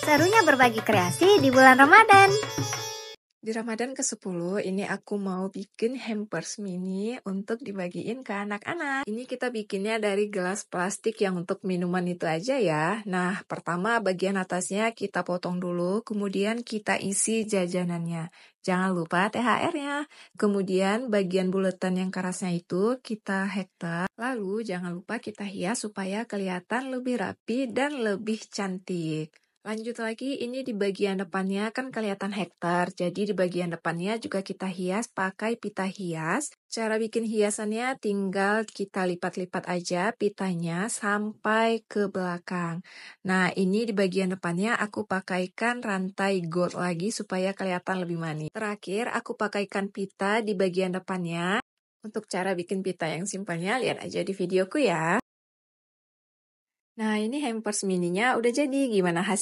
Serunya berbagi kreasi di bulan Ramadan. Di Ramadan ke-10 ini aku mau bikin hampers mini untuk dibagiin ke anak-anak. Ini kita bikinnya dari gelas plastik yang untuk minuman itu aja ya. Nah, pertama bagian atasnya kita potong dulu, kemudian kita isi jajanannya. Jangan lupa THR-nya. Kemudian bagian buletan yang kerasnya itu kita hektar. Lalu jangan lupa kita hias supaya kelihatan lebih rapi dan lebih cantik. Lanjut lagi, ini di bagian depannya kan kelihatan hektar, jadi di bagian depannya juga kita hias pakai pita hias. Cara bikin hiasannya tinggal kita lipat-lipat aja pitanya sampai ke belakang. Nah, ini di bagian depannya aku pakaikan rantai gold lagi supaya kelihatan lebih manis. Terakhir, aku pakaikan pita di bagian depannya. Untuk cara bikin pita yang simpelnya, lihat aja di videoku ya. Nah, ini hampers mininya udah jadi. Gimana hasil?